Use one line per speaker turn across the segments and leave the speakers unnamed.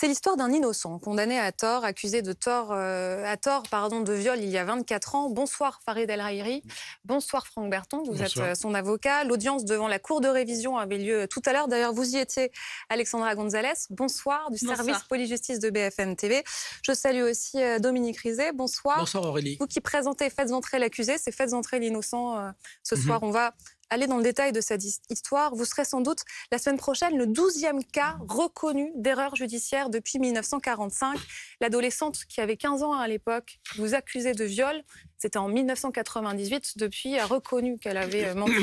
C'est l'histoire d'un innocent condamné à tort, accusé de tort, euh, à tort pardon, de viol il y a 24 ans. Bonsoir Farid El Raïri. Bonsoir Franck Berton, vous êtes euh, son avocat. L'audience devant la Cour de révision avait lieu euh, tout à l'heure. D'ailleurs, vous y étiez, Alexandra Gonzalez. Bonsoir du service Polyjustice justice de BFM TV. Je salue aussi Dominique Rizet. Bonsoir. Bonsoir Aurélie. Vous qui présentez Faites entrer l'accusé, c'est Faites entrer l'innocent. Ce mhm. soir, on va aller dans le détail de cette histoire, vous serez sans doute la semaine prochaine le douzième cas reconnu d'erreur judiciaire depuis 1945. L'adolescente qui avait 15 ans à l'époque vous accusait de viol. C'était en 1998. Depuis, a euh, reconnu qu'elle avait euh, menti.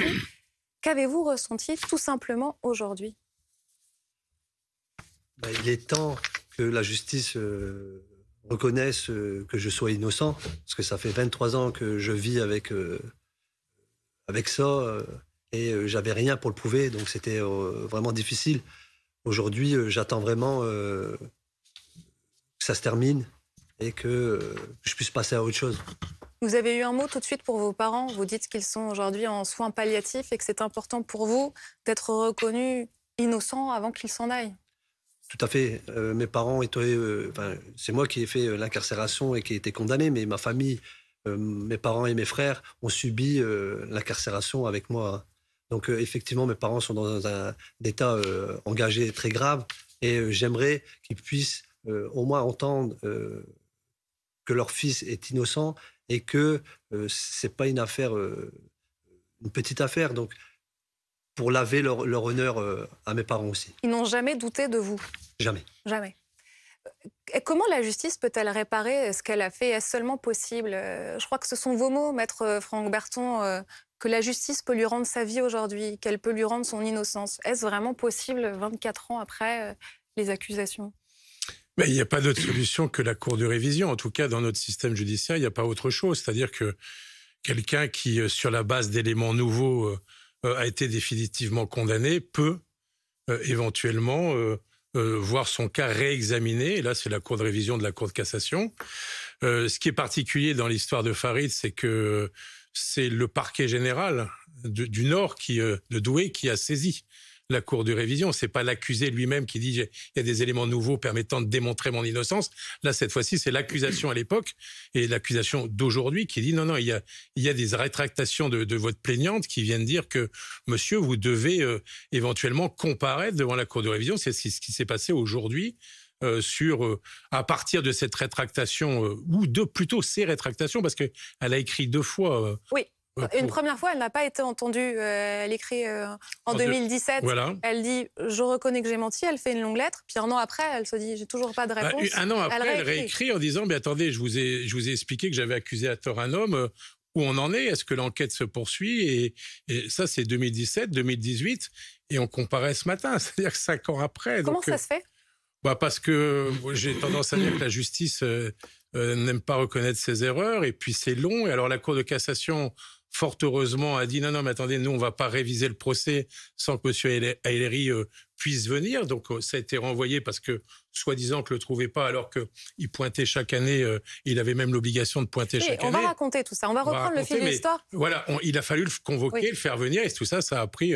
Qu'avez-vous ressenti tout simplement aujourd'hui
bah, Il est temps que la justice euh, reconnaisse que je sois innocent, parce que ça fait 23 ans que je vis avec avec ça. Euh, et euh, j'avais rien pour le prouver, donc c'était euh, vraiment difficile. Aujourd'hui, j'attends vraiment que ça se termine et que je puisse passer à autre chose.
Vous avez eu un mot tout de suite pour vos parents. Vous dites qu'ils sont aujourd'hui en soins palliatifs et que c'est important pour vous d'être reconnu innocent avant qu'ils s'en aillent.
Tout à fait. mes parents étaient. c'est moi qui ai fait l'incarcération et qui ai été condamné, mais ma famille euh, mes parents et mes frères ont subi euh, l'incarcération avec moi. Donc euh, effectivement, mes parents sont dans un, état engagé très grave et j'aimerais qu'ils puissent au moins entendre que leur fils est innocent et que c'est pas une affaire, une petite affaire. Donc, pour laver leur, honneur à mes parents aussi.
Ils n'ont jamais douté de vous Jamais. Jamais. Euh, comment la justice peut-elle réparer ce qu'elle a fait Est-ce seulement possible euh, Je crois que ce sont vos mots, maître euh, Franck Berton, que la justice peut lui rendre sa vie aujourd'hui, qu'elle peut lui rendre son innocence. Est-ce vraiment possible 24 ans après les accusations
mais il n'y a pas d'autre solution que la Cour de révision. En tout cas, dans notre système judiciaire, il n'y a pas autre chose. C'est-à-dire que quelqu'un qui, sur la base d'éléments nouveaux, a été définitivement condamné, peut éventuellement euh, voir son cas réexaminé. là, c'est la Cour de révision de la Cour de cassation. Euh, ce qui est particulier dans l'histoire de Farid, c'est que c'est le parquet général du, Nord, qui, euh, de Douai, qui a saisi la Cour de révision. C'est pas l'accusé lui-même qui dit il y a des éléments nouveaux permettant de démontrer mon innocence. Là, cette fois-ci, c'est l'accusation à l'époque et l'accusation d'aujourd'hui qui dit non, non, il y a, il y a des rétractations de, de, votre plaignante qui viennent dire que monsieur, vous devez euh, éventuellement comparaître devant la Cour de révision. C'est ce qui s'est passé aujourd'hui. Euh, sur euh, à partir de cette rétractation ou de plutôt ces rétractations parce qu'elle a écrit deux fois
oui. Une première fois, elle n'a pas été entendue. Euh, elle écrit euh, en 2017. Elle dit Je reconnais que j'ai menti. Elle fait une longue lettre. Puis un an après, elle se dit J'ai toujours pas de bah, réponse. un an après, elle, réécrit.
en disant Mais attendez, je vous ai, ai expliqué que j'avais accusé à tort un homme. Où on en est Est-ce que l'enquête se poursuit et, ça, c'est 2017, 2018. Et on comparait ce matin, c'est-à-dire que cinq ans après. Comment ça euh, se fait bah Parce que j'ai tendance à dire que la justice n'aime pas reconnaître ses erreurs. Et puis, c'est long. Et alors, la Cour de cassation fort heureusement, a dit non, non, mais attendez, nous, on va pas réviser le procès sans que M. Aillerie euh, puisse venir. Donc, euh, ça a été renvoyé parce que, soi-disant, que le trouvait pas, alors qu'il pointait chaque année, euh, il avait même l'obligation de pointer chaque année. On va
raconter tout ça, on va reprendre le fil de l'histoire.
Voilà, il a fallu le convoquer, le faire venir, et tout ça, ça a pris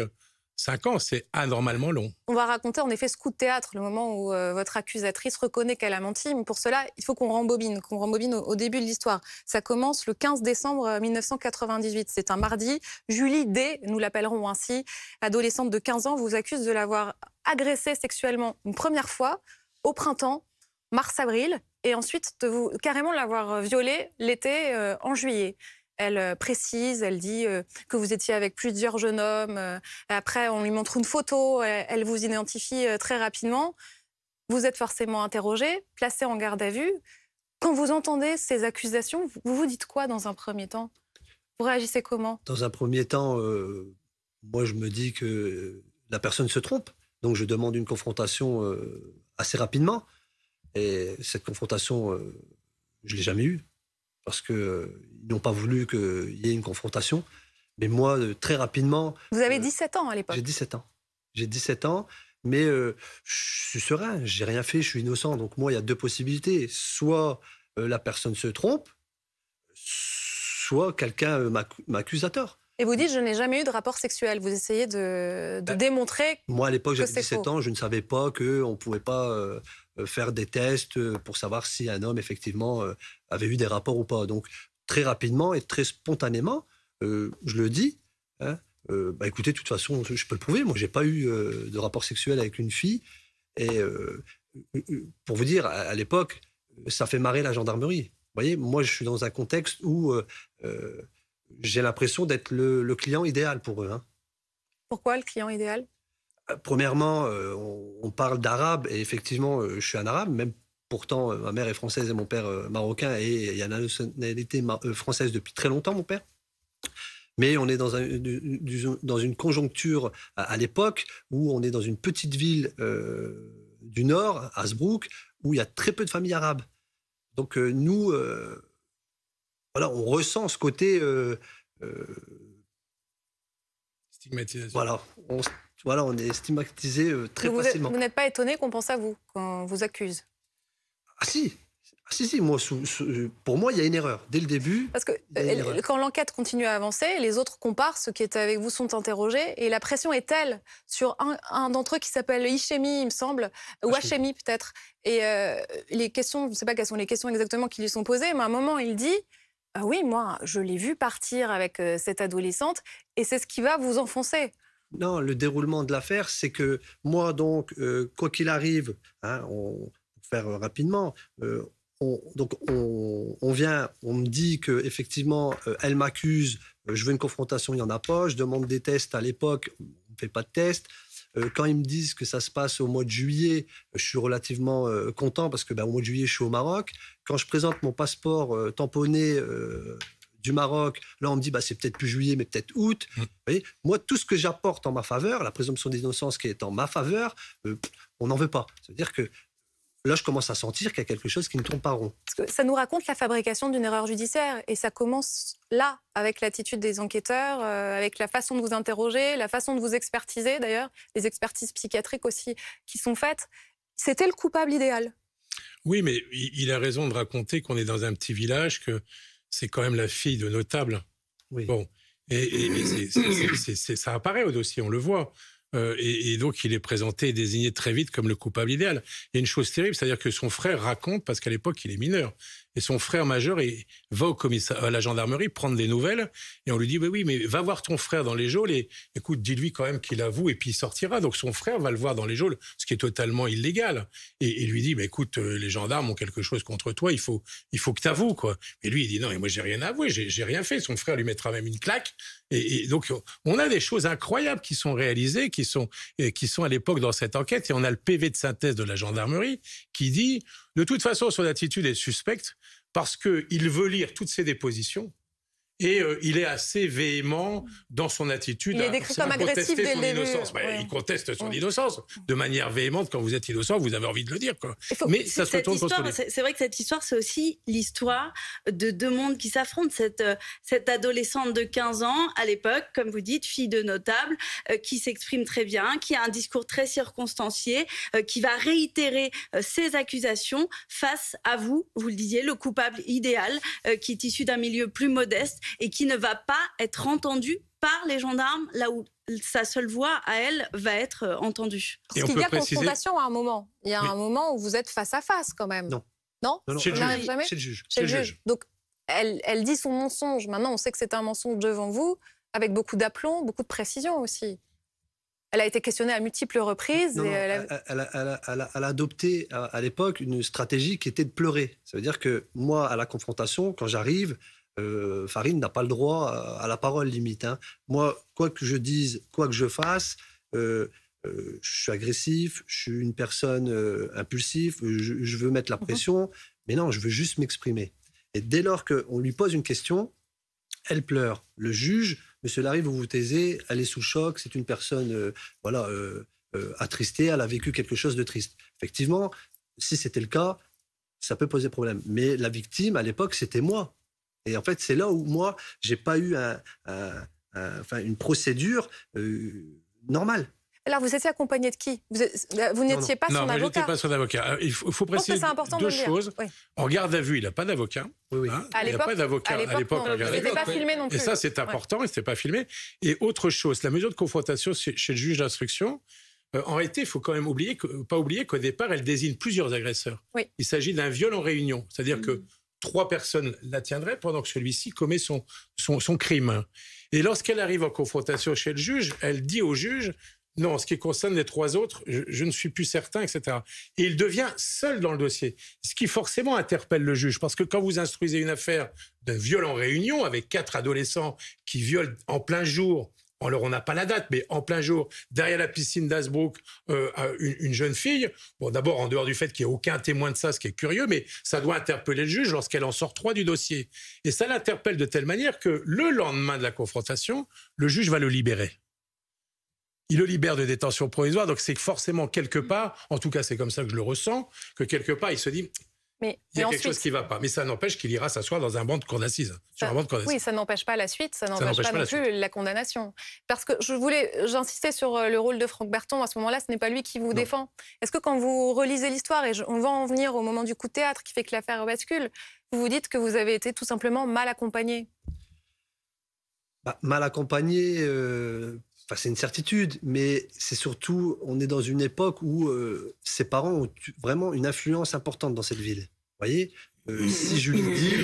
Cinq ans, c'est anormalement long.
On va raconter en effet ce coup de théâtre, le moment où euh, votre accusatrice reconnaît qu'elle a menti. Mais pour cela, il faut qu'on rembobine, qu'on rembobine au, début de l'histoire. Ça commence le 15 décembre 1998. Euh, c'est un mardi. Julie D, nous l'appellerons ainsi, adolescente de 15 ans, vous accuse de l'avoir agressée sexuellement une première fois au printemps, mars-avril, et ensuite de vous carrément l'avoir violée l'été euh, en juillet elle euh, précise, elle dit euh, que vous étiez avec plusieurs jeunes hommes. Euh, après, on lui montre une photo, elle, vous identifie très rapidement. Vous êtes forcément interrogé, placé en garde à vue. Quand vous entendez ces accusations, vous vous dites quoi dans un premier temps Vous réagissez comment
Dans un premier temps, moi je me dis que la personne se trompe, donc je demande une confrontation assez rapidement. Et cette confrontation, je je l'ai jamais eue parce qu'ils n'ont pas voulu qu'il y ait une confrontation. Mais moi, euh, très rapidement...
Vous avez 17 euh, ans à l'époque
J'ai 17 ans. J'ai 17 ans, mais euh, je suis serein, j'ai rien fait, je suis innocent. Donc moi, il y a deux possibilités. Soit la personne se trompe, soit quelqu'un m'accuse à tort.
Et vous dites, je n'ai jamais eu de rapport sexuel. Vous essayez de, de ben, démontrer.
Moi, à l'époque, j'avais 17 ans, je ne savais pas qu'on ne pouvait pas euh, faire des tests euh, pour savoir si un homme, effectivement, euh, avait eu des rapports ou pas. Donc, très rapidement et très spontanément, je le dis, hein, bah écoutez, de toute façon, je peux le prouver, moi, j'ai pas eu de rapport sexuel avec une fille. Et pour vous dire, à, l'époque, ça fait marrer la gendarmerie. Vous voyez, moi, je suis dans un contexte où j'ai l'impression d'être le, client idéal pour eux. Hein.
Pourquoi le client idéal
euh, premièrement, euh, on, parle d'arabe, et effectivement, euh, je suis un arabe, même pourtant, ma mère est française et mon père marocain, et il y a la nationalité française depuis très longtemps, mon père. Mais on est dans, un, dans une conjoncture à, l'époque où on est dans une petite ville du nord, Hasbrook, où il y a très peu de familles arabes. Donc nous, voilà, on ressent ce côté stigmatisation. Voilà, on, voilà, on est stigmatisé euh, très vous facilement. vous n'êtes
pas étonné qu'on pense à vous, qu'on vous accuse
Ah si ah, si, si, moi, pour moi, il y a une erreur. Dès le début. Parce que euh,
quand l'enquête continue à avancer, les autres comparses qui étaient avec vous sont interrogés et la pression est telle sur un, d'entre eux qui s'appelle Ishemi, il me semble, ou ah, Hachemi peut-être. Et euh, les questions, je ne sais pas quelles sont les questions exactement qui lui sont posées, mais à un moment, il dit ah oui, moi, je l'ai vu partir avec cette adolescente et c'est ce qui va vous enfoncer. Non,
le déroulement de l'affaire, c'est que moi, donc, euh, quoi qu'il arrive, hein, on, faire euh, rapidement, euh, on, donc on, vient, on me dit que effectivement, elle m'accuse, je veux une confrontation, il n'y en a pas, je demande des tests à l'époque, on ne fait pas de tests quand ils me disent que ça se passe au mois de juillet, je suis relativement content parce que ben, au mois de juillet, je suis au Maroc. Quand je présente mon passeport tamponné du Maroc. Là, on me dit, bah, c'est peut-être plus juillet, mais peut-être août. Mm. Vous voyez Moi, tout ce que j'apporte en ma faveur, la présomption d'innocence qui est en ma faveur, euh, on n'en veut pas. C'est-à-dire que là, je commence à sentir qu'il y a quelque chose qui ne tombe pas rond.
ça nous raconte la fabrication d'une erreur judiciaire. Et ça commence là, avec l'attitude des enquêteurs, euh, avec la façon de vous interroger, la façon de vous expertiser, d'ailleurs, les expertises psychiatriques aussi qui sont faites. C'était le coupable idéal.
Oui, mais il a raison de raconter qu'on est dans un petit village, que c'est quand même la fille de notable. Bon, et, c'est, ça apparaît au dossier, on le voit. Euh, et, et, donc, il est présenté et désigné très vite comme le coupable idéal. Il y a une chose terrible, c'est-à-dire que son frère raconte, parce qu'à l'époque, il est mineur, et son frère majeur va au à la gendarmerie prendre des nouvelles. Et on lui dit, oui, mais va voir ton frère dans les geôles et écoute, dis-lui quand même qu'il avoue et puis il sortira. Donc son frère va le voir dans les geôles, ce qui est totalement illégal. Et, il lui dit, bah, écoute, euh, les gendarmes ont quelque chose contre toi, il faut, il faut que t'avoues, quoi. Et lui, il dit, non, mais moi, j'ai rien avoué, j'ai rien fait. Son frère lui mettra même une claque. Et, et, donc, on a des choses incroyables qui sont réalisées, qui sont, euh, qui sont à l'époque dans cette enquête. Et on a le PV de synthèse de la gendarmerie qui dit, de toute façon, son attitude est suspecte parce qu'il veut lire toutes ses dépositions et euh, il est assez véhément dans son attitude. Il est décrit comme agressif Innocence. Bah, il conteste son innocence de manière véhémente. Quand vous êtes innocent, vous avez envie de le dire. Quoi. Mais ça se retourne contre lui. C'est
vrai que cette histoire, c'est aussi l'histoire de deux mondes qui s'affrontent. Cette, euh, cette adolescente de 15 ans, à l'époque, comme vous dites, fille de notable, euh, qui s'exprime très bien, qui a un discours très circonstancié, qui va réitérer ses accusations face à vous, vous le disiez, le coupable idéal, qui est issu d'un milieu plus modeste et qui ne va pas être entendue par les gendarmes là où sa seule voix à elle va être euh, entendue. Parce qu'il y a confrontation à un moment. Il y a un moment où vous êtes face à
face quand même. Non. Non, le juge. C'est le juge. Donc elle, dit son mensonge. Maintenant, on sait que c'est un mensonge devant vous, avec beaucoup d'aplomb, beaucoup de précision aussi. Elle a été questionnée à multiples reprises. elle,
a... adopté à l'époque une stratégie qui était de pleurer. Ça veut dire que moi, à la confrontation, quand j'arrive, euh, Farine n'a pas le droit euh, à, la parole limite. Hein. Moi, quoi que je dise, quoi que je fasse, euh, je suis agressif, je suis une personne impulsive, je, veux mettre la mhm. pression, mais non, je veux juste m'exprimer. Et dès lors qu'on lui pose une question, elle pleure. Le juge, Monsieur Larry, vous vous taisez, elle est sous choc, c'est une personne, voilà, attristée, elle a vécu quelque chose de triste. Effectivement, si c'était le cas, ça peut poser problème. Mais la victime, à l'époque, c'était moi. Et en fait, c'est là où moi, j'ai pas eu une procédure euh, normale.
Alors, vous étiez accompagné de qui Vous, n'étiez pas, son avocat. Non, je n'étais pas
son avocat. Il faut, préciser
deux choses.
En garde à vue, il n'a pas d'avocat. Oui, hein. il n'a pas d'avocat à l'époque. Il pas filmé non plus. Et ça, c'est important, il et pas filmé. Et autre chose, la mesure de confrontation chez le juge d'instruction, euh, en réalité, il faut quand même oublier, pas oublier qu'au départ, elle désigne plusieurs agresseurs. Il s'agit d'un viol en réunion. C'est-à-dire mmh. que trois personnes la tiendraient pendant que celui-ci commet son, son, crime. Et lorsqu'elle arrive en confrontation chez le juge, elle dit au juge, non, en ce qui concerne les trois autres, je, ne suis plus certain, etc. Et il devient seul dans le dossier, ce qui forcément interpelle le juge, parce que quand vous instruisez une affaire d'un viol en réunion avec quatre adolescents qui violent en plein jour alors on n'a pas la date, mais en plein jour, derrière la piscine d'Asbrook, euh, une, une, jeune fille, bon d'abord en dehors du fait qu'il n'y ait aucun témoin de ça, ce qui est curieux, mais ça doit interpeller le juge lorsqu'elle en sort trois du dossier. Et ça l'interpelle de telle manière que le lendemain de la confrontation, le juge va le libérer. Il le libère de détention provisoire, donc c'est forcément quelque part, en tout cas c'est comme ça que je le ressens, que quelque part il se dit,
mais, il y a quelque chose qui
ne va pas. Mais ça n'empêche qu'il ira s'asseoir dans un banc de cour d'assises. Oui,
ça n'empêche pas la suite, ça n'empêche pas, non plus la, condamnation. Parce que je voulais, j'insistais sur euh, le rôle de Franck Berton. À ce moment-là, ce n'est pas lui qui vous défend. Est-ce que quand vous relisez l'histoire, et on va en venir au moment du coup de théâtre qui fait que l'affaire bascule, vous vous dites que vous avez été tout simplement mal accompagné
bah, Mal accompagné, euh, c'est une certitude, mais c'est surtout, on est dans une époque où euh, ses parents ont vraiment une influence importante dans cette ville. voyez, euh, si si Julie dit,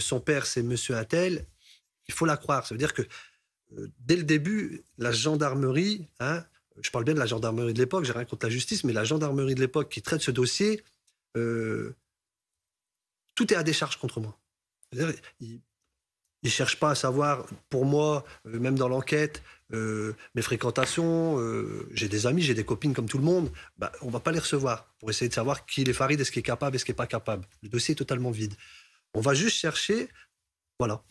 son père c'est Monsieur Attel, il faut la croire. Ça veut dire que euh, dès le début, la gendarmerie, hein, je parle bien de la gendarmerie de l'époque, j'ai rien contre la justice, mais la gendarmerie de l'époque qui traite ce dossier, tout est à décharge contre moi ne cherche pas à savoir, pour moi, euh, même dans l'enquête, euh, mes fréquentations, euh, j'ai des amis, j'ai des copines comme tout le monde, bah, on ne va pas les recevoir pour essayer de savoir qui est Farid, est-ce qui est capable, et ce qui n'est pas capable. Le dossier est totalement vide. On va juste chercher, voilà.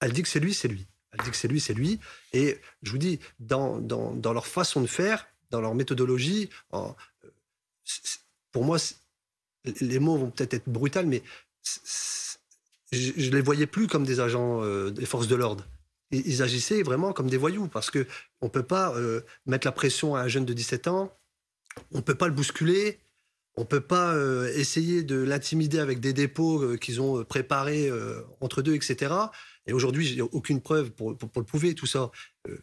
Elle dit que c'est lui, c'est lui. Elle dit que c'est lui, c'est lui. Et je vous dis, dans, dans, dans, leur façon de faire, dans leur méthodologie, en, pour moi, les mots vont peut-être être brutales, mais je ne les voyais plus comme des agents euh, des forces de l'ordre. Ils, agissaient vraiment comme des voyous, parce qu'on ne peut pas euh, mettre la pression à un jeune de 17 ans, on ne peut pas le bousculer, on ne peut pas euh, essayer de l'intimider avec des dépôts qu'ils ont préparés entre deux, etc. Et aujourd'hui, j'ai aucune preuve pour, le prouver, tout ça.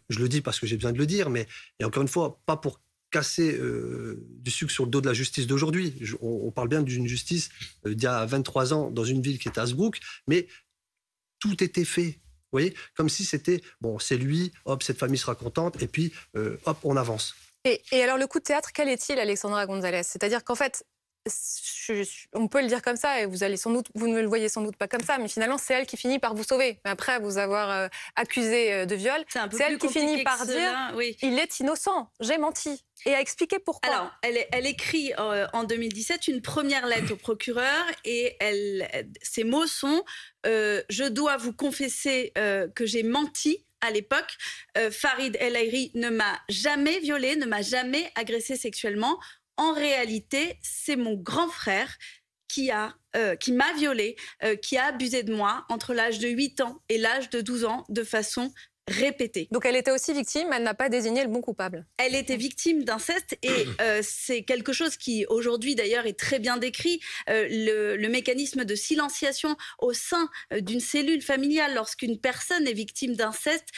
je le dis parce que j'ai besoin de le dire, mais encore une fois, pas pour casser euh, du sucre sur le dos de la justice d'aujourd'hui. On, parle bien d'une justice euh, d'il y a 23 ans dans une ville qui est Asbrook, mais tout était fait. Vous voyez Comme si c'était, bon, c'est lui, hop, cette famille sera contente, et puis, euh, hop, on avance.
Et, et, alors, le coup de théâtre, quel est-il, Alexandra Gonzalez C'est-à-dire qu'en fait, on peut le dire comme ça, et vous, ne le voyez sans doute pas comme ça, mais finalement, c'est elle qui finit par vous sauver. Après vous avoir euh, accusé euh, de viol, c'est elle qui finit par dire oui. Il est innocent,
j'ai menti. Et a expliqué pourquoi. Alors, elle, elle écrit euh, en 2017 une première lettre au procureur et ses mots sont Je dois vous confesser que j'ai menti à l'époque, Farid El Airi ne m'a jamais violée, ne m'a jamais agressée sexuellement en réalité, c'est mon grand frère qui a euh, qui m'a violée, euh, qui a abusé de moi entre l'âge de 8 ans et l'âge de 12 ans de façon donc elle était aussi victime, elle n'a pas désigné le bon coupable. Elle était victime d'inceste et euh, c'est quelque chose qui aujourd'hui d'ailleurs est très bien décrit, euh, le, mécanisme de silenciation au sein euh, d'une cellule familiale lorsqu'une personne est victime d'inceste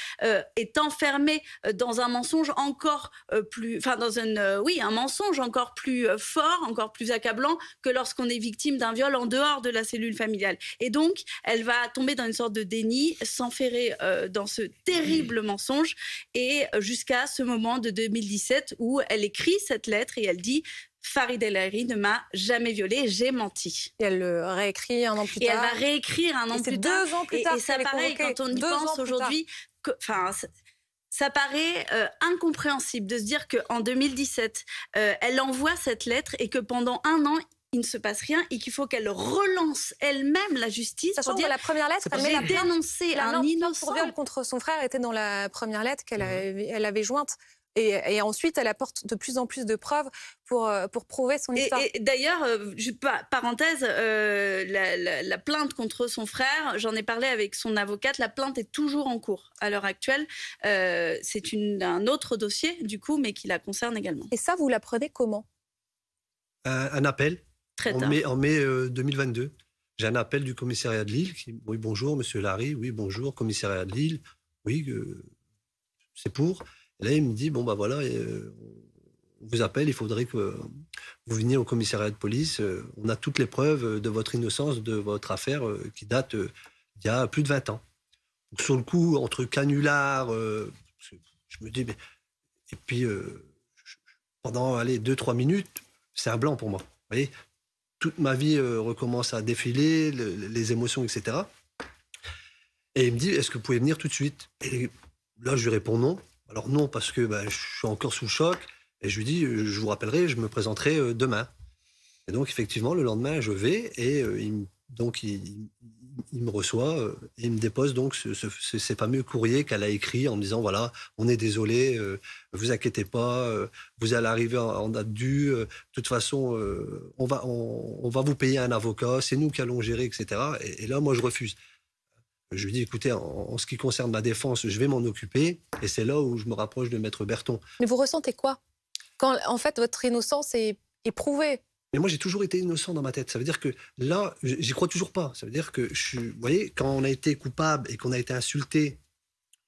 est enfermée dans un mensonge encore plus, enfin dans une, oui, un mensonge encore plus fort, encore plus accablant que lorsqu'on est victime d'un viol en dehors de la cellule familiale. Et donc elle va tomber dans une sorte de déni, s'enferrer dans ce terrible terrible mensonge, et euh, jusqu'à ce moment de 2017 où elle écrit cette lettre et elle dit Farid El ne m'a jamais violée, j'ai menti. Et elle le réécrit un an plus tard. Et elle va réécrire un an plus tard. deux ans plus tard. Et, ça paraît, quand on y pense aujourd'hui, enfin, ça paraît euh, incompréhensible de se dire qu'en 2017, euh, elle envoie cette lettre et que pendant un an, il ne se passe rien et qu'il faut qu'elle relance elle-même la justice. Ça dire, la première lettre, elle dénoncé un
innocent. Pour viol contre son frère était dans la première lettre qu'elle avait, elle avait jointe. Et,
ensuite, elle apporte de plus en plus de preuves pour, euh, pour prouver son histoire. Et, d'ailleurs, euh, parenthèse, euh, la, la, plainte contre son frère, j'en ai parlé avec son avocate, la plainte est toujours en cours à l'heure actuelle. C'est un autre dossier, du coup, mais qui la concerne également. Et ça, vous l'apprenez comment
Un appel en mai, 2022, euh, j'ai un appel du commissariat de Lille qui oui bonjour Monsieur Larry, oui bonjour commissariat de Lille, oui euh, c'est pour. Et là il me dit bon bah voilà, euh, on vous appelle, il faudrait que vous veniez au commissariat de police. On a toutes les preuves de votre innocence de votre affaire qui date il y a plus de 20 ans. sur le coup entre canular, je me dis mais et puis pendant allez deux trois minutes c'est un blanc pour moi. Vous voyez, toute ma vie euh, recommence à défiler, les émotions, etc. Et il me dit, est-ce que vous pouvez venir tout de suite Et là, je lui réponds non. Alors non, parce que bah, je suis encore sous le choc. Et je lui dis, euh, je vous rappellerai, je me présenterai euh, demain. Et donc, effectivement, le lendemain, je vais et il me donc il, me reçoit euh, et il me dépose donc ce, pas ces fameux courriers qu'elle a écrit en me disant voilà on est désolé euh, vous inquiétez pas euh, vous allez arriver en, date due de toute façon on va on, va vous payer un avocat c'est nous qui allons gérer etc et, là moi je refuse je lui dis écoutez en, ce qui concerne ma défense je vais m'en occuper et c'est là où je me rapproche de maître Berton
mais vous ressentez quoi quand en fait votre innocence est, est prouvée
mais moi, j'ai toujours été innocent dans ma tête. Ça veut dire que là, j'y crois toujours pas. Ça veut dire que je suis. Vous voyez, quand on a été coupable et qu'on a été insulté,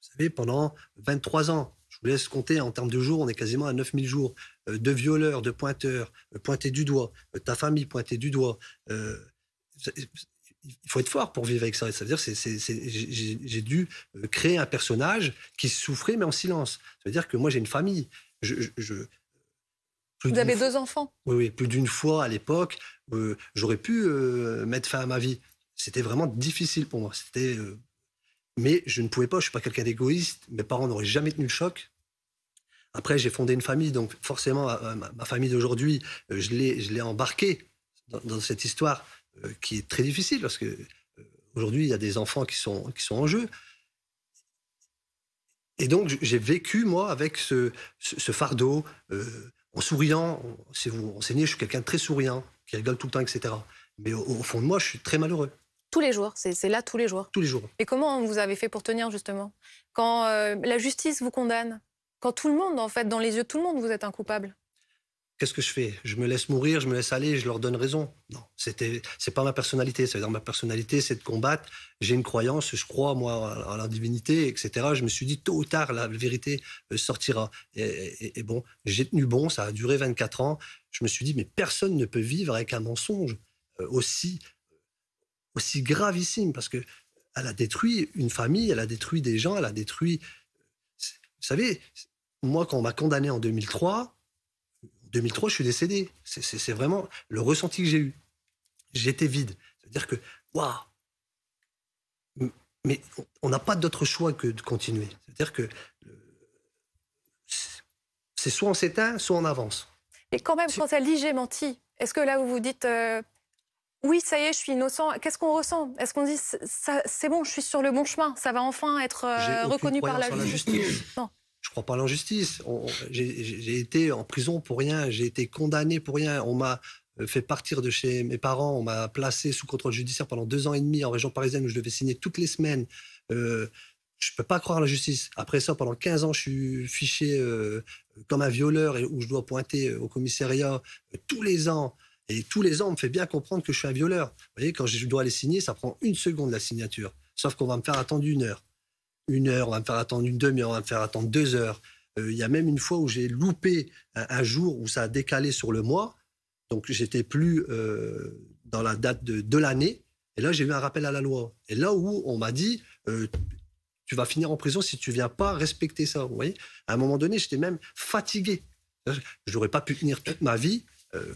vous savez, pendant 23 ans, je vous laisse compter en termes de jours, on est quasiment à 9000 jours euh, de violeurs, de pointeurs, euh, pointés du doigt, euh, ta famille pointée du doigt. Euh, il faut être fort pour vivre avec ça. Ça veut dire que j'ai dû créer un personnage qui souffrait, mais en silence. Ça veut dire que moi, j'ai une famille. je vous avez deux enfants Oui, oui plus d'une fois à l'époque, euh, j'aurais pu euh, mettre fin à ma vie. C'était vraiment difficile pour moi. C'était, euh, mais je ne pouvais pas, je ne suis pas quelqu'un d'égoïste. Mes parents n'auraient jamais tenu le choc. Après, j'ai fondé une famille, donc forcément, ma, famille d'aujourd'hui, je l'ai, je l'ai embarqué dans, cette histoire qui est très difficile parce qu'aujourd'hui, aujourd'hui, il y a des enfants qui sont, qui sont en jeu. Et donc, j'ai vécu, moi, avec ce, fardeau en souriant, si vous renseignez, je suis quelqu'un de très souriant, qui rigole tout le temps, etc. Mais au, fond de moi, je suis très malheureux.
Tous les jours, c'est là tous les jours. Tous les jours. Et comment vous avez fait pour tenir justement Quand euh, la justice vous condamne, quand tout le monde, en fait, dans les yeux de tout le monde, vous êtes un coupable
qu'est-ce que je fais Je me laisse mourir, je me laisse aller, je leur donne raison. Non, c'était, c'est pas ma personnalité. cest veut dire ma personnalité, c'est de combattre. J'ai une croyance, je crois moi à la divinité, etc. Je me suis dit tôt ou tard la vérité euh, sortira. Et, et bon, j'ai tenu bon. Ça a duré 24 ans. Je me suis dit mais personne ne peut vivre avec un mensonge euh, aussi aussi gravissime parce que elle a détruit une famille, elle a détruit des gens, elle a détruit. Vous savez, moi quand on m'a condamné en 2003 2003, je suis décédé. C'est vraiment le ressenti que j'ai eu. J'étais vide. C'est-à-dire que, waouh Mais on n'a pas d'autre choix que de continuer. C'est-à-dire que euh, c'est soit on s'éteint, soit on avance.
et quand même, quand elle dit j'ai menti, est-ce que là, vous vous dites euh, oui, ça y est, je suis innocent Qu'est-ce qu'on ressent Est-ce qu'on dit c'est bon, je suis sur le bon chemin, ça va enfin être euh, reconnu par la, la justice
je crois pas à l'injustice. J'ai été en prison pour rien, j'ai été condamné pour rien. On m'a euh, fait partir de chez mes parents, on m'a placé sous contrôle judiciaire pendant deux ans et demi en région parisienne où je devais signer toutes les semaines. Euh, je ne peux pas croire à la justice. Après ça, pendant 15 ans, je suis fiché euh, comme un violeur et où je dois pointer au commissariat tous les ans. Et tous les ans, on me fait bien comprendre que je suis un violeur. Vous voyez, quand je dois aller signer, ça prend une seconde la signature. Sauf qu'on va me faire attendre une heure une heure, on va me faire attendre une demi-heure, on va me faire attendre deux heures. Euh, il y a même une fois où j'ai loupé un, jour où ça a décalé sur le mois. Donc, j'étais plus euh, dans la date de, l'année. Et là, j'ai eu un rappel à la loi. Et là où on m'a dit, euh, tu vas finir en prison si tu viens pas respecter ça. Vous voyez À un moment donné, j'étais même fatigué. Je n'aurais pas pu tenir toute ma vie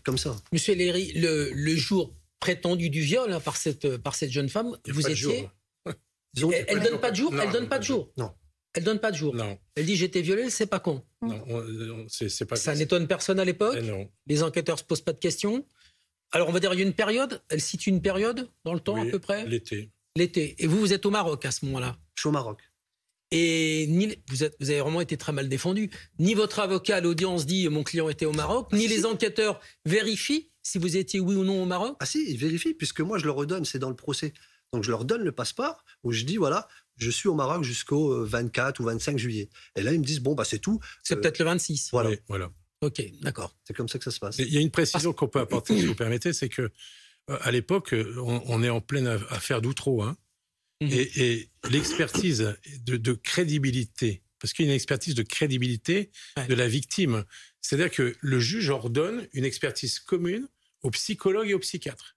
comme ça.
Monsieur Léry, le, jour prétendu du viol hein, par, cette, jeune femme, vous étiez elle, donne pas de jour, non, elle donne pas de jour. Non. Elle donne pas de jour. Non. Elle dit j'étais violée, c'est pas con. Non, euh, c'est pas. Ça n'étonne personne à l'époque. Eh les enquêteurs se posent pas de questions. Alors on va dire il y a une période. Elle cite une période dans le temps à peu près. L'été. L'été. Et vous vous êtes au Maroc à ce moment-là. Je suis au Maroc. Et vous, avez vraiment été très mal défendu. Ni votre avocat à l'audience dit mon client était au Maroc, ah, ni les enquêteurs vérifient si vous étiez oui ou non au Maroc. Ah si,
ils vérifient puisque moi je le redonne, c'est dans le procès. Donc je leur donne le passeport où je dis voilà, je suis au Maroc jusqu'au 24 euh, ou 25 juillet. Et là, ils me disent bon, bah c'est tout. C'est euh, peut-être le 26. Voilà. voilà. Ok, d'accord. C'est comme ça que ça se passe. Il y a une précision qu'on peut apporter, si vous permettez, c'est que
euh, à l'époque, on, est en pleine affaire d'Outreau. Hein, mhm. Et, l'expertise de, crédibilité, parce qu'il y a une expertise de crédibilité de la victime. C'est-à-dire que le juge ordonne une expertise commune aux psychologues et aux psychiatres.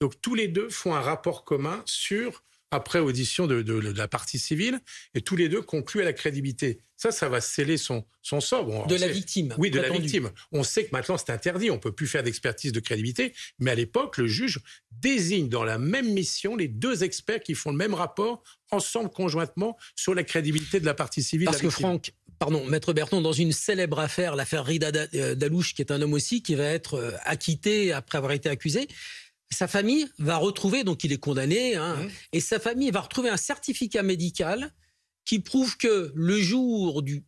Donc tous les deux font un rapport commun sur, après audition de, la partie civile, et tous les deux concluent à la crédibilité. Ça, ça va sceller son, son sort. de la victime. Oui, de la victime. On sait que maintenant c'est interdit, on peut plus faire d'expertise de crédibilité, mais à l'époque, le juge désigne dans la même mission les deux experts qui font le même rapport ensemble conjointement
sur la crédibilité de la partie civile. Parce que Franck, pardon, Maître Berton, dans une célèbre affaire, l'affaire Rida euh, Dalouche, qui est un homme aussi, qui va être euh, acquitté après avoir été accusé sa famille va retrouver, donc il est condamné, hein, et sa famille va retrouver un certificat médical qui prouve que le jour du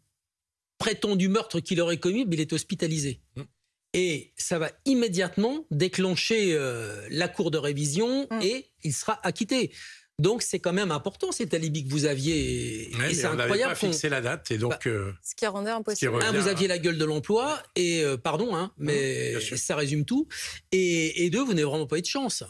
prétendu meurtre qu'il aurait commis, il est hospitalisé. Et ça va immédiatement déclencher euh, la cour de révision et il sera acquitté. Donc c'est quand même important cet alibi que vous
aviez. et, c'est incroyable. Pas fixé la date et donc. Bah, euh, ce qui rendait impossible. un, hein, vous aviez
la gueule de l'emploi et euh, pardon, hein, mais ça résume tout. Et, deux, vous n'avez vraiment pas eu de chance.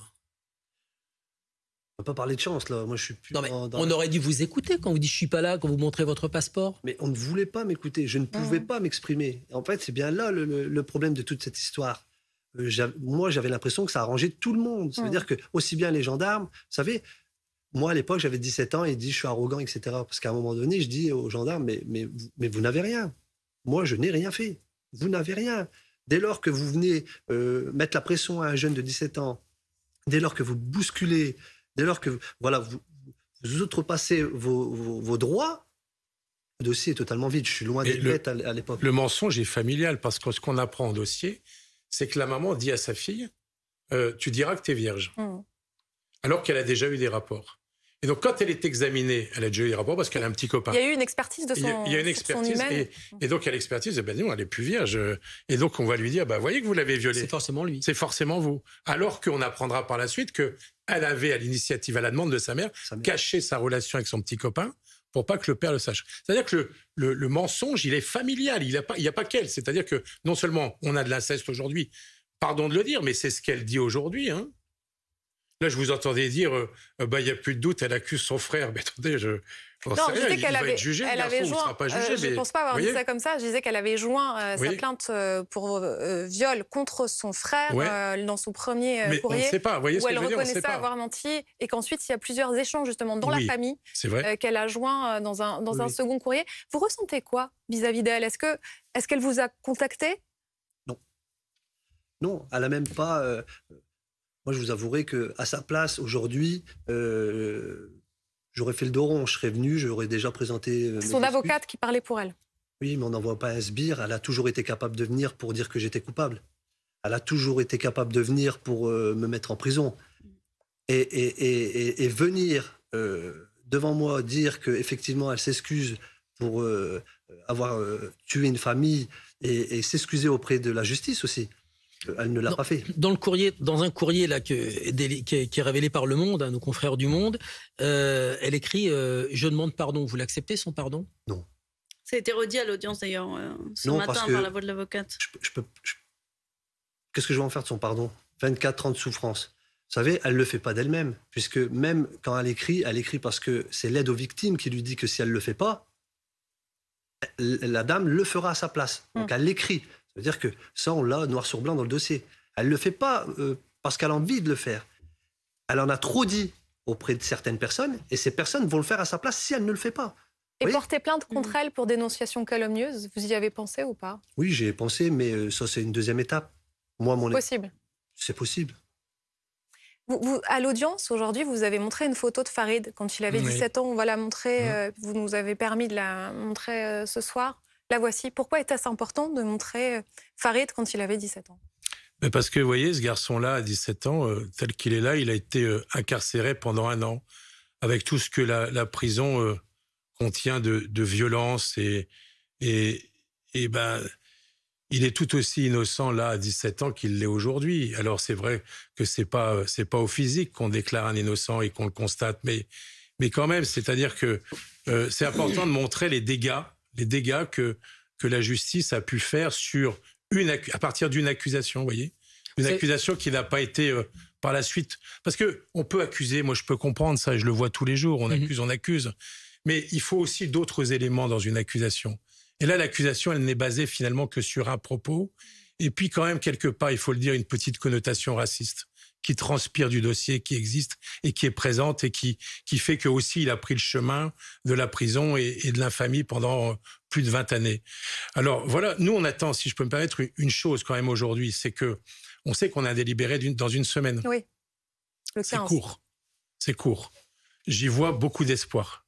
On va pas parler de chance là. Moi, je suis plus dans, on
aurait dû vous écouter quand vous dites je suis pas là, quand vous montrez votre passeport. Mais on ne voulait pas m'écouter. Je ne pouvais mmh. pas m'exprimer. En fait,
c'est bien là le, problème de toute cette histoire euh, moi, j'avais l'impression que ça arrangeait tout le monde. Ça veut mmh. dire que aussi bien les gendarmes, vous savez, moi, à l'époque, j'avais 17 ans et il dit, je suis arrogant, etc. Parce qu'à un moment donné, je dis aux gendarmes, mais, mais, mais vous n'avez rien. Moi, je n'ai rien fait. Vous n'avez rien. Dès lors que vous venez euh, mettre la pression à un jeune de 17 ans, dès lors que vous bousculez, dès lors que voilà, vous, vous outrepassez vos, droits, le dossier est totalement vide. Je suis loin d'être bête
à l'époque. Le mensonge est familial parce que ce qu'on apprend en dossier, c'est que la maman dit à sa fille euh, Tu diras que tu es vierge. Mmh. Alors qu'elle a déjà eu des rapports. Et donc, quand elle est examinée, elle a déjà eu des rapports parce qu'elle a un petit copain. Il y a eu
une expertise de son Il y a, il a une expertise.
Et, donc, à l'expertise, ben elle est plus vierge. Et donc, on va lui dire, bah, voyez que vous l'avez violée. C'est forcément lui. C'est forcément vous. Alors qu'on apprendra par la suite que elle avait, à l'initiative, à la demande de sa mère, caché sa relation avec son petit copain pour pas que le père le sache. C'est-à-dire que le, le, mensonge, il est familial. Il n'y a pas, il y a pas qu'elle. C'est-à-dire que non seulement on a de l'inceste aujourd'hui, pardon de le dire, mais c'est ce qu'elle dit aujourd'hui. Hein. Là, je vous entendais dire, euh, bah, il n'y a plus de doute, elle accuse son frère. Mais attendez, je, je ne euh, pense pas avoir dit ça
comme ça. Je disais qu'elle avait joint euh, sa plainte pour viol contre son frère dans son premier courrier. On sait pas. voyez ce elle que je reconnaissait dire, avoir menti et qu'ensuite il y a plusieurs échanges justement dans la famille qu'elle a joint dans un dans un second courrier. Vous ressentez quoi vis-à-vis d'elle Est-ce que est-ce qu'elle vous a contacté Non,
non, elle n'a même pas moi, je vous avouerai que à sa place aujourd'hui, euh, j'aurais fait le dos rond. Je serais venu, j'aurais déjà présenté. Euh, Son
avocate qui parlait pour elle.
Oui, mais on voit pas un sbire. Elle a toujours été capable de venir pour dire que j'étais coupable. Elle a toujours été capable de venir pour euh, me mettre en prison. Et, venir devant moi dire qu'effectivement, elle s'excuse pour avoir tué une famille et,
s'excuser auprès de la justice aussi. Euh, elle ne l'a pas fait. Dans le courrier, dans un courrier là que, qui, est, révélé par Le Monde, à hein, nos confrères du Monde, euh, elle écrit euh, Je demande pardon. Vous l'acceptez son pardon Non.
Ça a été redit à l'audience d'ailleurs ce matin par la voix de l'avocate.
Qu'est-ce que je vais en faire de son pardon 24 ans de souffrance. Vous savez, elle ne le fait pas d'elle-même, puisque même quand elle écrit, elle écrit parce que c'est l'aide aux victimes qui lui dit que si elle ne le fait pas, la dame le fera à sa place. Donc hum. elle l'écrit. Ça veut dire que ça, on l'a noir sur blanc dans le dossier. Elle ne le fait pas euh, parce qu'elle a envie de le faire. Elle en a trop dit auprès de certaines personnes et ces personnes vont le faire à sa place si elle ne le fait
pas. Et porter plainte mmh. contre elle pour dénonciation calomnieuse, vous y avez pensé ou pas
Oui, j'y ai pensé, mais euh, ça, c'est une deuxième étape. Moi, mon... Possible. C'est possible.
à l'audience, aujourd'hui, vous avez montré une photo de Farid quand il avait 17 ans. On va la montrer. Mmh. Euh, vous nous avez permis de la montrer ce soir voici. Pourquoi est ce important de montrer euh, Farid quand il avait 17 ans
ben Parce que, vous voyez, ce garçon-là, à 17 ans, euh, tel qu'il est là, il a été euh, incarcéré pendant un an, avec tout ce que la, prison contient de, violence. Et, et, ben, il est tout aussi innocent là à 17 ans qu'il l'est aujourd'hui. Alors c'est vrai que c'est pas c'est pas au physique qu'on déclare un innocent et qu'on le constate, mais mais quand même, c'est-à-dire que c'est important de montrer les dégâts les dégâts que, que la justice a pu faire sur une, à partir d'une accusation, vous voyez Une accusation qui n'a pas été euh, par la suite. Parce que on peut accuser, moi je peux comprendre ça, je le vois tous les jours, on mhm. accuse, on accuse. Mais il faut aussi d'autres éléments dans une accusation. Et là, l'accusation, elle n'est basée finalement que sur un propos, et puis quand même quelque part, il faut le dire, une petite connotation raciste qui transpire du dossier, qui existe et qui est présente et qui, qui fait que aussi il a pris le chemin de la prison et, de l'infamie pendant euh, plus de 20 années. Alors voilà, nous on attend, si je peux me permettre, une chose quand même aujourd'hui, c'est que on sait qu'on a délibéré dans une semaine. Oui. C'est court. C'est court. J'y vois beaucoup d'espoir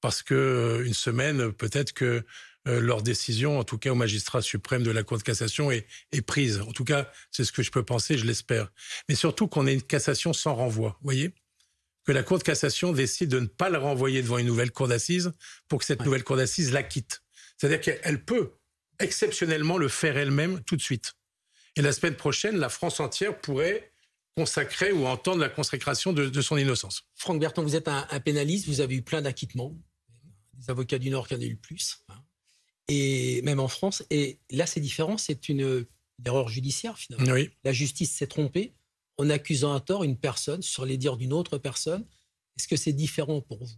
parce que euh, une semaine, peut-être que euh, leur décision, en tout cas au magistrat suprême de la Cour de cassation, est, prise. En tout cas, c'est ce que je peux penser, je l'espère. Mais surtout qu'on ait une cassation sans renvoi, vous voyez Que la Cour de cassation décide de ne pas le renvoyer devant une nouvelle Cour d'assises pour que cette nouvelle Cour d'assises quitte. C'est-à-dire qu'elle peut exceptionnellement le faire elle-même tout de suite. Et la semaine prochaine, la France entière pourrait consacrer ou entendre la consécration de, son innocence.
Franck Berton, vous êtes un, pénaliste, vous avez eu plein d'acquittements, les avocats du Nord qui en ont eu le plus, hein. et même en France. Et là, c'est différent, c'est une, erreur judiciaire finalement. La justice s'est trompée en accusant à tort une personne sur les dires d'une autre personne. Est-ce que c'est différent pour vous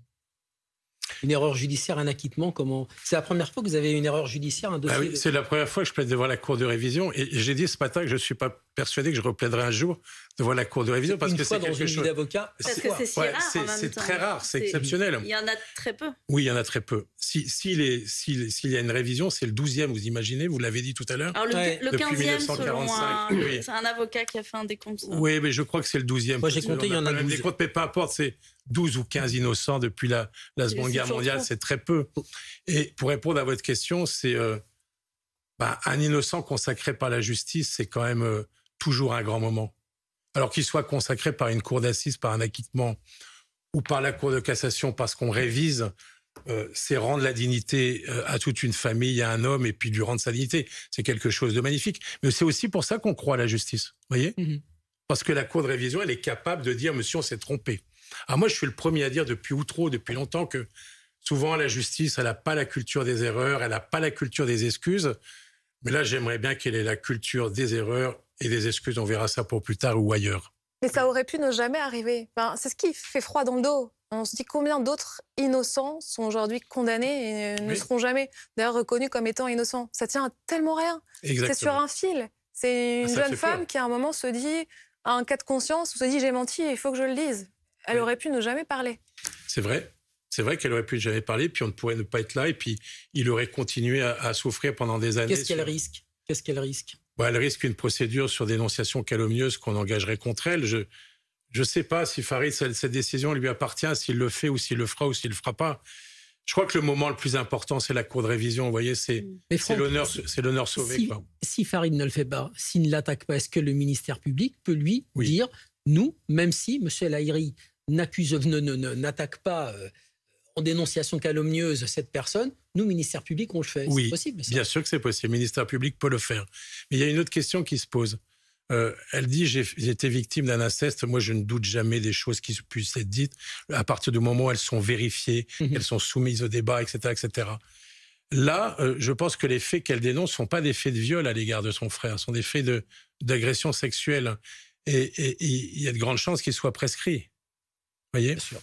une erreur judiciaire, un acquittement, comment C'est la première fois que vous avez une erreur judiciaire, un bah dossier. c'est
la première fois que je plaide devant la Cour de révision et j'ai dit ce matin que je ne suis pas persuadé que je replaiderai un jour devant la Cour de révision parce que
c'est quelque chose.
c'est C'est très rare, c'est exceptionnel. Il y en a très peu.
Oui, il y en a très peu. S'il si, y a une révision, c'est le 12e, vous imaginez, vous l'avez dit tout à l'heure. le, le 15e, un, c'est
un avocat qui a fait un décompte. Oui,
mais je crois que c'est le 12e. Moi, j'ai compté, il y en a 12. mais peu importe, c'est 12 ou 15 innocents depuis la, la Seconde Guerre mondiale, c'est très peu. Et pour répondre à votre question, c'est. Euh, bah, un innocent consacré par la justice, c'est quand même euh, toujours un grand moment. Alors qu'il soit consacré par une cour d'assises, par un acquittement ou par la cour de cassation parce qu'on révise, euh, c'est rendre la dignité euh, à toute une famille, à un homme et puis lui rendre sa dignité. C'est quelque chose de magnifique. Mais c'est aussi pour ça qu'on croit à la justice. vous voyez mm-hmm. Parce que la cour de révision, elle est capable de dire, monsieur, on s'est trompé. Alors moi, je suis le premier à dire depuis trop, depuis longtemps, que souvent la justice, elle n'a pas la culture des erreurs, elle n'a pas la culture des excuses. Mais là, j'aimerais bien qu'elle ait la culture des erreurs et des excuses. On verra ça pour plus tard ou ailleurs.
Mais ça aurait pu ne jamais arriver. c'est ce qui fait froid dans le dos. On se dit combien d'autres innocents sont aujourd'hui condamnés et ne seront jamais d'ailleurs reconnus comme étant innocents. Ça tient à tellement rien. C'est sur un fil. C'est ah, une jeune femme qui à un moment se dit, à un cas de conscience, se dit j'ai menti, il faut que je le dise. Elle aurait pu ne jamais parler.
C'est vrai. C'est vrai qu'elle aurait pu ne jamais parler, puis on ne pourrait ne pas être là, et puis il aurait continué à, souffrir pendant des années. Qu'est-ce risque Qu'est-ce qu'elle risque bah, elle risque une procédure sur dénonciation calomnieuse qu'on engagerait contre elle. Je ne sais pas si Farid, cette, décision lui appartient, s'il le fait ou s'il le fera ou s'il le fera pas. Je crois que le moment le plus important, c'est la cour de révision. Vous voyez, c'est mm. l'honneur sauvé. Si, quoi.
si, Farid ne le fait pas, s'il ne l'attaque pas, est-ce que le ministère public peut lui dire, nous, même si M. Lahiri n'accuse, n'attaque pas euh, en dénonciation calomnieuse cette personne, nous, ministère public, on le fait. Oui, possible, bien
sûr que c'est possible. Ministère public peut le faire. Mais il y a une autre question qui se pose. Euh, elle dit j'ai été victime d'un inceste. Moi, je ne doute jamais des choses qui puissent être dites à partir du moment où elles sont vérifiées, mhm. elles sont soumises au débat, etc., etc. Là, euh, je pense que les faits qu'elle dénonce sont pas des faits de viol à l'égard de son frère, sont des faits d'agression sexuelle. Et il y a de grandes chances qu'ils soient prescrits. Voyez. Bien sûr.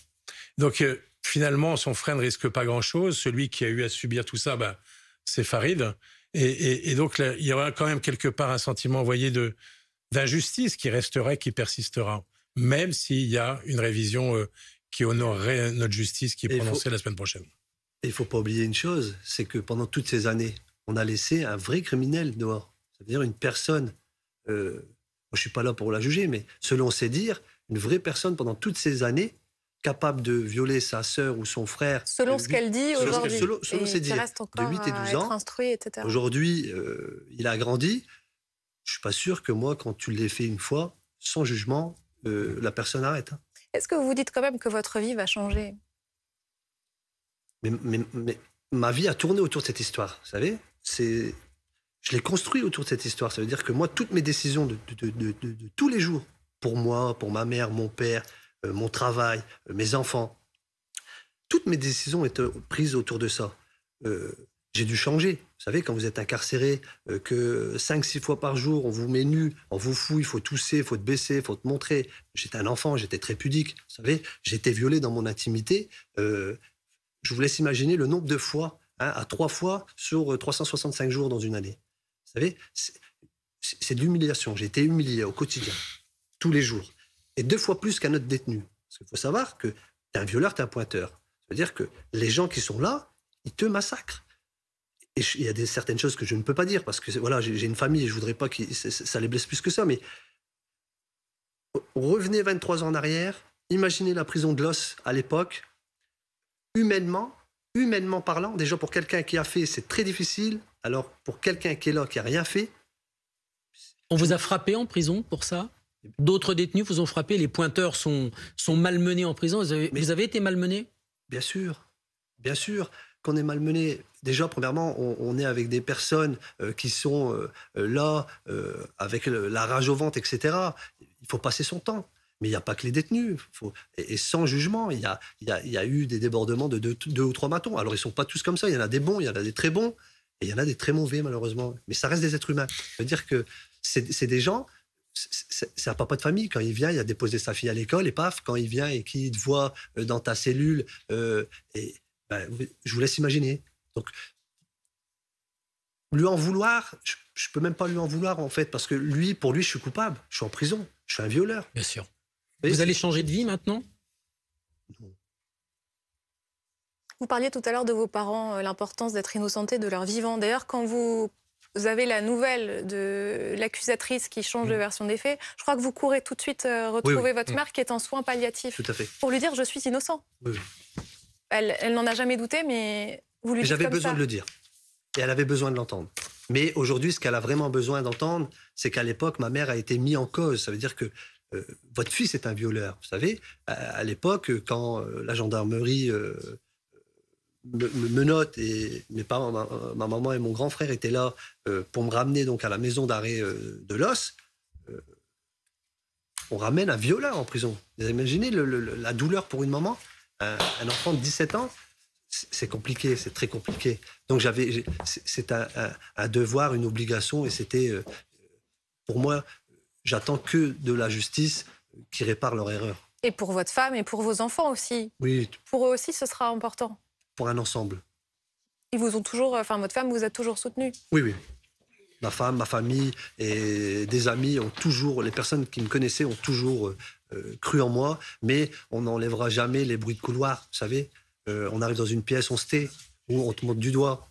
Donc euh, finalement, son frère ne risque pas grand-chose. Celui qui a eu à subir tout ça, bah, c'est Farid. Et, donc, il y aura quand même quelque part un sentiment, de, d'injustice qui resterait, qui persistera,
même s'il y a une révision euh, qui honorerait notre justice qui est prononcée la semaine prochaine. Il il faut pas oublier une chose, c'est que pendant toutes ces années, on a laissé un vrai criminel dehors. C'est-à-dire une personne, euh, je suis pas là pour la juger, mais selon ses dires, une vraie personne pendant toutes ces années capable de violer sa sœur ou son frère. Selon euh, ce qu'elle
dit aujourd'hui. Selon, Reste encore de 8 et 12 ans.
Aujourd'hui, euh, il a grandi. Je suis pas sûr que moi, quand tu l'as fait une fois, sans jugement, euh, la personne arrête. Hein.
Est-ce que vous vous dites quand même que votre vie va changer
mais, ma vie a tourné autour de cette histoire, vous savez C'est, Je l'ai construit autour de cette histoire. Ça veut dire que moi, toutes mes décisions de tous les jours, pour moi, pour ma mère, mon père, euh, mon travail, euh, mes enfants. Toutes mes décisions étaient prises autour de ça. Euh, j'ai dû changer. Vous savez, quand vous êtes incarcéré, que 5-6 fois par jour, on vous met nu, on vous fouille, il faut tousser, il faut te baisser, il faut te montrer. J'étais un enfant, j'étais très pudique. Vous savez, j'étais violé dans mon intimité. je vous laisse imaginer le nombre de fois, hein, à trois fois sur 365 jours dans une année. Vous savez, c'est de l'humiliation. J'ai été humilié au quotidien, tous les jours et deux fois plus qu'un autre détenu. Parce qu'il faut savoir que t'es un violeur, t'es un pointeur. Ça veut dire que les gens qui sont là, ils te massacrent. Et il y a des, certaines choses que je ne peux pas dire parce que voilà, j'ai une famille et je voudrais pas que ça les blesse plus que ça. Mais revenez 23 ans en arrière, imaginez la prison de l'os à l'époque, humainement, humainement parlant, déjà pour quelqu'un qui a fait, c'est très difficile. Alors pour quelqu'un qui est là, qui a rien fait.
On vous a frappé en prison pour ça D'autres détenus vous ont frappé, les pointeurs sont, malmenés en prison. Vous avez, été malmenés. Bien sûr, bien
sûr qu'on est malmené. Déjà, premièrement, on, est avec des personnes euh, qui sont euh, euh, là, avec la rage au ventre, etc. Il faut passer son temps. Mais il n'y a pas que les détenus. Et, sans jugement, il y a, eu des débordements de deux, ou trois matons. Alors, ils ne sont pas tous comme ça. Il y en a des bons, il y en a des très bons, et il y en a des très mauvais, malheureusement. Mais ça reste des êtres humains. C'est-à-dire que c'est des gens c'est un papa de famille. Quand il vient, il a déposé sa fille à l'école et paf, quand il vient et qu'il te voit euh, dans ta cellule, euh, et, ben, je vous laisse imaginer. Donc, lui en vouloir, je, ne peux même pas lui en vouloir en fait, parce que lui, pour lui, je suis coupable. Je suis en prison. Je suis un violeur. Bien sûr.
Vous, allez changer de vie maintenant
Vous parliez tout à l'heure de vos parents, euh, l'importance d'être innocenté, de leur vivant. D'ailleurs, quand vous vous avez la nouvelle de l'accusatrice qui change de mm. version des faits, je crois que vous courez tout de suite euh, retrouver votre mère mm. qui est en soins palliatifs. Tout à fait. Pour lui dire je suis innocent. Oui, elle, n'en a jamais douté, mais vous lui dites J'avais besoin de le
dire. Et elle avait besoin de l'entendre. Mais aujourd'hui, ce qu'elle a vraiment besoin d'entendre, c'est qu'à l'époque, ma mère a été mise en cause. Ça veut dire que euh, votre fils est un violeur. Vous savez, à, l'époque, quand euh, la gendarmerie me, note, et mes parents, ma, maman et mon grand frère étaient là euh, pour me ramener donc à la maison d'arrêt euh, de Los. Euh, on ramène un viola en prison. Vous imaginez la douleur pour une maman, un, enfant de 17 ans. C'est compliqué, c'est très compliqué. Donc j'avais, c'est un, devoir, une obligation, et c'était pour moi, j'attends que de la justice qui répare leur erreur.
Et pour votre femme et pour vos enfants aussi. Oui. Pour eux aussi, ce sera important
pour un ensemble.
Ils vous ont toujours, euh, enfin votre femme vous a toujours soutenu
Oui, oui. Ma femme, ma famille et des amis ont toujours, les personnes qui me connaissaient ont toujours euh, euh, cru en moi, mais on n'enlèvera jamais les bruits de couloir, vous savez. on arrive dans une pièce, on se tait, ou on te montre du doigt.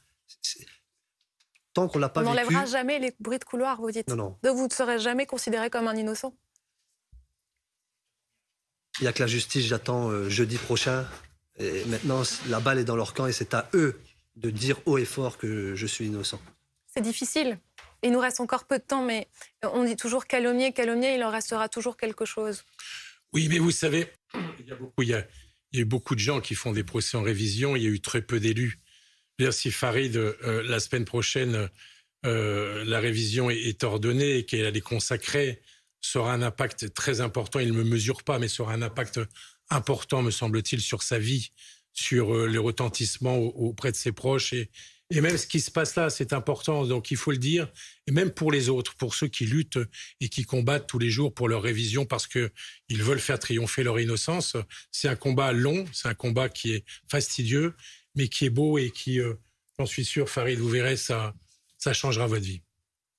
Tant qu'on l'a pas on vécu... On n'enlèvera jamais
les bruits de couloir, vous dites. Non, non. Donc vous ne serez jamais considéré comme un innocent
il n'y a que la justice, j'attends jeudi prochain. Et maintenant, la balle est dans leur camp et c'est à eux de dire haut et fort que je suis innocent.
C'est difficile. Il nous reste encore peu de temps, mais on dit toujours calomnier, calomnier, il en restera toujours quelque chose.
Oui, mais vous savez, il y a, beaucoup, il a, beaucoup de gens qui font des procès en révision, il y a eu très peu d'élus. Si Farid, euh, la semaine prochaine, euh, la révision est, ordonnée et qu'elle est consacrée, sera un impact très important, il ne me mesure pas, mais sera un impact important, me semble-t-il, sur sa vie, sur euh, les retentissements auprès de ses proches. Et, même ce qui se passe là, c'est important, donc il faut le dire, et même pour les autres, pour ceux qui luttent et qui combattent tous les jours pour leur révision parce qu'ils veulent faire triompher leur innocence. C'est un combat long, c'est un combat qui est fastidieux, mais qui est beau et qui, euh, j'en suis sûr, Farid, vous verrez, ça, ça changera votre vie.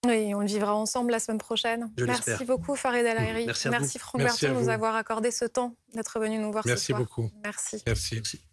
Oui, on le vivra ensemble la semaine prochaine. Merci beaucoup Farid Al Merci, Franck de nous avoir accordé ce temps d'être venu nous voir Merci ce soir. beaucoup.
Merci.